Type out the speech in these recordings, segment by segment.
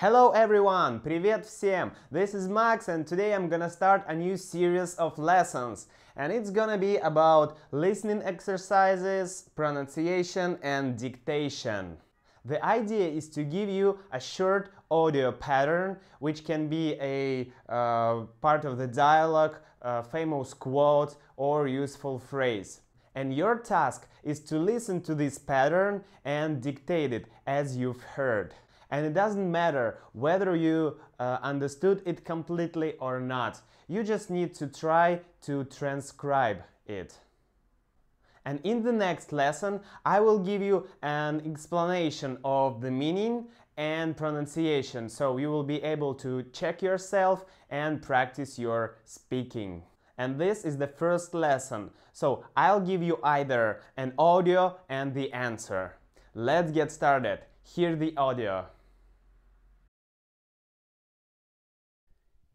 Hello everyone! Привет всем! This is Max and today I'm gonna start a new series of lessons and it's gonna be about listening exercises, pronunciation and dictation. The idea is to give you a short audio pattern which can be a uh, part of the dialogue, famous quote or useful phrase. And your task is to listen to this pattern and dictate it as you've heard. And it doesn't matter whether you uh, understood it completely or not. You just need to try to transcribe it. And in the next lesson, I will give you an explanation of the meaning and pronunciation, so you will be able to check yourself and practice your speaking. And this is the first lesson, so I'll give you either an audio and the answer. Let's get started. Hear the audio.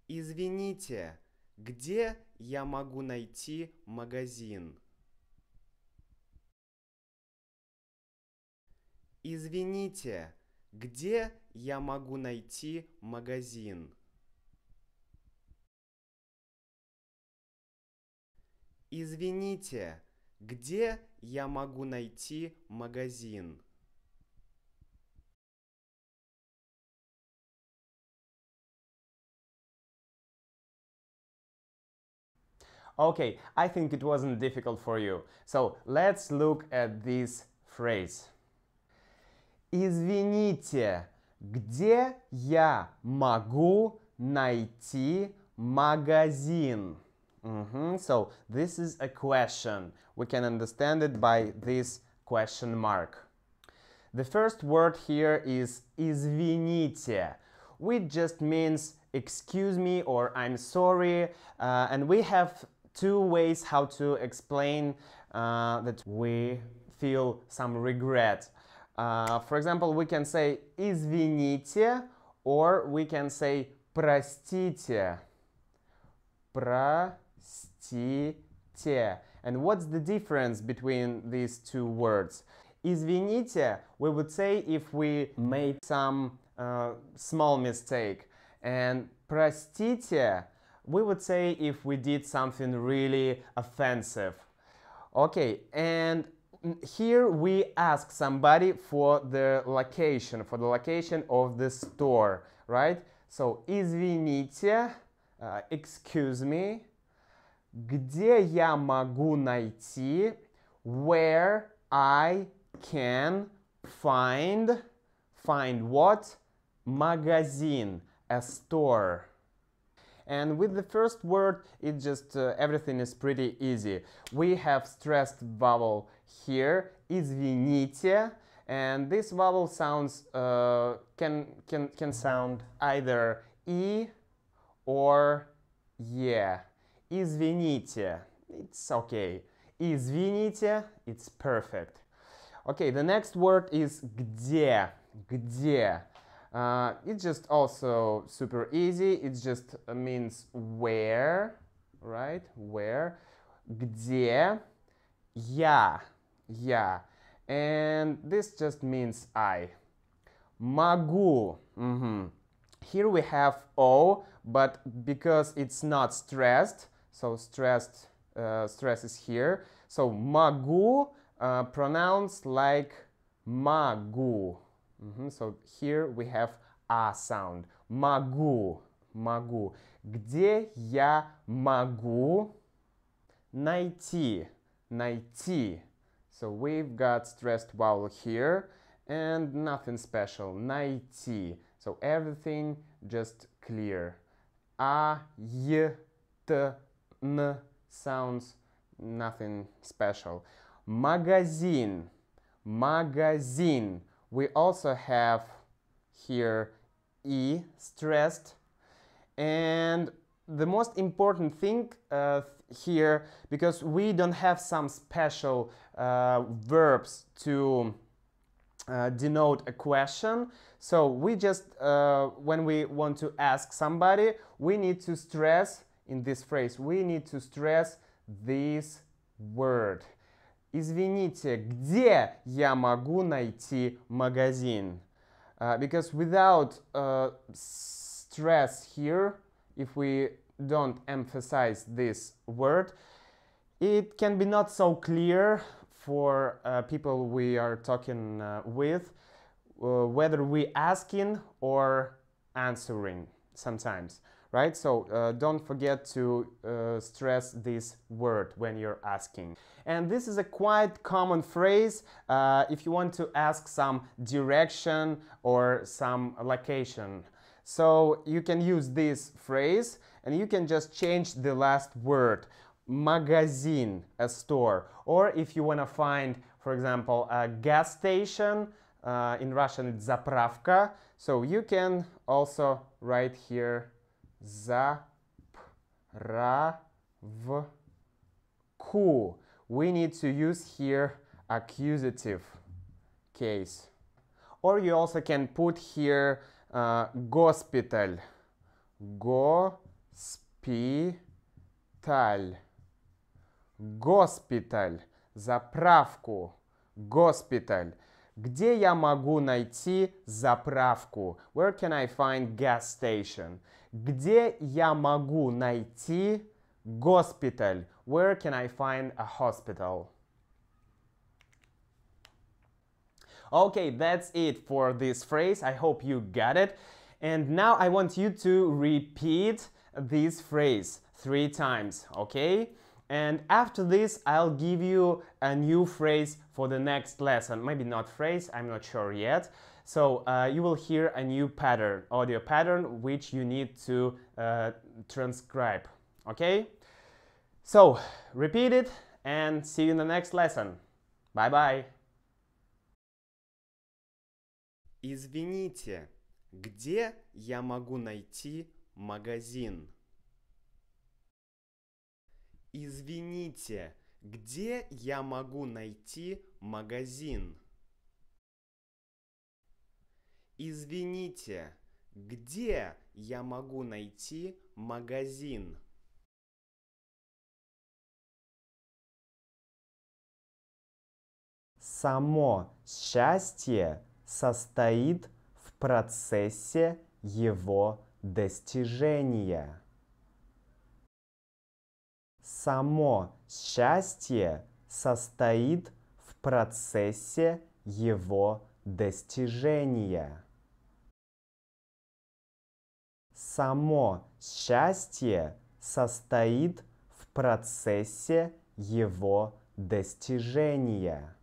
Извините, где я могу найти магазин? Извините, где я могу найти магазин? Извините, где я могу найти магазин? Okay, I think it wasn't difficult for you. So let's look at this phrase. Извините, где я могу найти магазин? Mm -hmm. So this is a question. We can understand it by this question mark. The first word here is извините, which just means excuse me or I'm sorry, uh, and we have two ways how to explain uh, that we feel some regret. Uh, for example, we can say извините or we can say простите. Простите. And what's the difference between these two words? Извините, we would say if we made some uh, small mistake. And простите, we would say if we did something really offensive. Okay, and here we ask somebody for the location, for the location of the store, right? So, извините, uh, excuse me, где я могу найти, where I can find, find what? Magazine, a э, store. And with the first word, it just uh, everything is pretty easy. We have stressed vowel here, извините, and this vowel sounds uh, can can can sound either e or yeah. Извините, it's okay. Извините, it's perfect. Okay, the next word is где. Где. Uh, it's just also super easy. It just uh, means where, right? Where. Где. Я. Я. And this just means I. Могу. Mm -hmm. Here we have O, but because it's not stressed, so stressed uh, stress is here. So могу uh, pronounced like magu. Mm -hmm. So here we have a sound. Magu, magu. Где я могу найти, найти? So we've got stressed vowel here and nothing special. Найти. So everything just clear. А, й, т, н sounds nothing special. Magazine. Magazine. We also have here E stressed. And the most important thing uh, here, because we don't have some special uh, verbs to uh, denote a question. So we just, uh, when we want to ask somebody, we need to stress in this phrase, we need to stress this word извините, где я могу найти магазин? Uh, because without uh, stress here, if we don't emphasize this word, it can be not so clear for uh, people we are talking uh, with uh, whether we asking or answering sometimes, right? So uh, don't forget to uh, stress this word when you're asking. And this is a quite common phrase uh, if you want to ask some direction or some location. So you can use this phrase and you can just change the last word magazine, a store. Or if you want to find, for example, a gas station, uh, in Russian, it's заправка. So you can also write here заправку. We need to use here accusative case. Or you also can put here uh, госпиталь. Госпиталь. Госпиталь. Заправку. Госпиталь. Где я могу найти заправку? Where can I find gas station? Где я могу найти госпиталь? Where can I find a hospital? Okay, that's it for this phrase. I hope you got it. And now I want you to repeat this phrase three times, okay? And after this, I'll give you a new phrase for the next lesson. Maybe not phrase, I'm not sure yet. So uh, you will hear a new pattern, audio pattern, which you need to uh, transcribe, okay? So repeat it and see you in the next lesson. Bye-bye. Извините, где я могу найти магазин? Извините, где я могу найти магазин? Извините, где я могу найти магазин? Само счастье состоит в процессе его достижения само счастье состоит в процессе его достижения. Само счастье состоит в процессе его достижения.